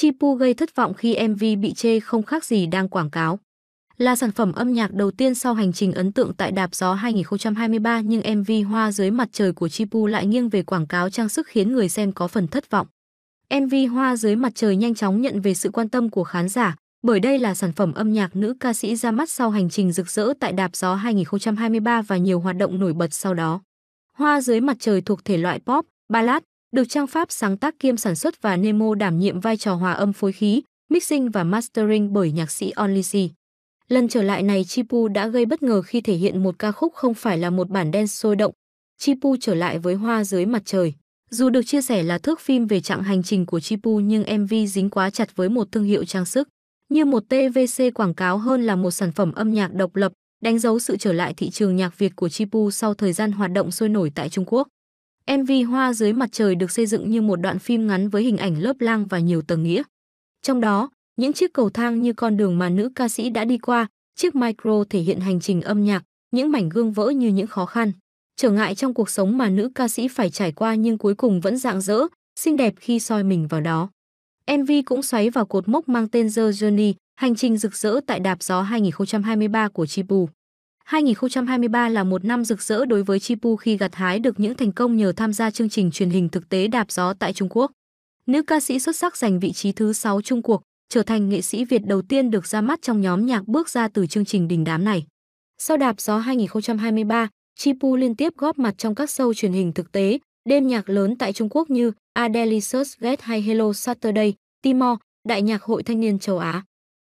Chipu gây thất vọng khi MV bị chê không khác gì đang quảng cáo. Là sản phẩm âm nhạc đầu tiên sau hành trình ấn tượng tại Đạp Gió 2023 nhưng MV Hoa dưới mặt trời của Chipu lại nghiêng về quảng cáo trang sức khiến người xem có phần thất vọng. MV Hoa dưới mặt trời nhanh chóng nhận về sự quan tâm của khán giả, bởi đây là sản phẩm âm nhạc nữ ca sĩ ra mắt sau hành trình rực rỡ tại Đạp Gió 2023 và nhiều hoạt động nổi bật sau đó. Hoa dưới mặt trời thuộc thể loại pop, ballad, được trang pháp sáng tác kiêm sản xuất và Nemo đảm nhiệm vai trò hòa âm phối khí, mixing và mastering bởi nhạc sĩ Onlisi. Lần trở lại này Chipu đã gây bất ngờ khi thể hiện một ca khúc không phải là một bản đen sôi động. Chipu trở lại với hoa dưới mặt trời. Dù được chia sẻ là thước phim về trạng hành trình của Chipu nhưng MV dính quá chặt với một thương hiệu trang sức, như một TVC quảng cáo hơn là một sản phẩm âm nhạc độc lập, đánh dấu sự trở lại thị trường nhạc Việt của Chipu sau thời gian hoạt động sôi nổi tại Trung Quốc. MV Hoa dưới mặt trời được xây dựng như một đoạn phim ngắn với hình ảnh lớp lang và nhiều tầng nghĩa. Trong đó, những chiếc cầu thang như con đường mà nữ ca sĩ đã đi qua, chiếc micro thể hiện hành trình âm nhạc, những mảnh gương vỡ như những khó khăn, trở ngại trong cuộc sống mà nữ ca sĩ phải trải qua nhưng cuối cùng vẫn rạng rỡ, xinh đẹp khi soi mình vào đó. MV cũng xoáy vào cột mốc mang tên The Journey, hành trình rực rỡ tại đạp gió 2023 của Chibu. 2023 là một năm rực rỡ đối với Chipu khi gặt hái được những thành công nhờ tham gia chương trình truyền hình thực tế đạp gió tại Trung Quốc. Nữ ca sĩ xuất sắc giành vị trí thứ 6 Trung cuộc, trở thành nghệ sĩ Việt đầu tiên được ra mắt trong nhóm nhạc bước ra từ chương trình đình đám này. Sau đạp gió 2023, Chipu liên tiếp góp mặt trong các show truyền hình thực tế, đêm nhạc lớn tại Trung Quốc như Adelicious, Delicious Get hay Hello Saturday, Timor, Đại nhạc hội thanh niên châu Á.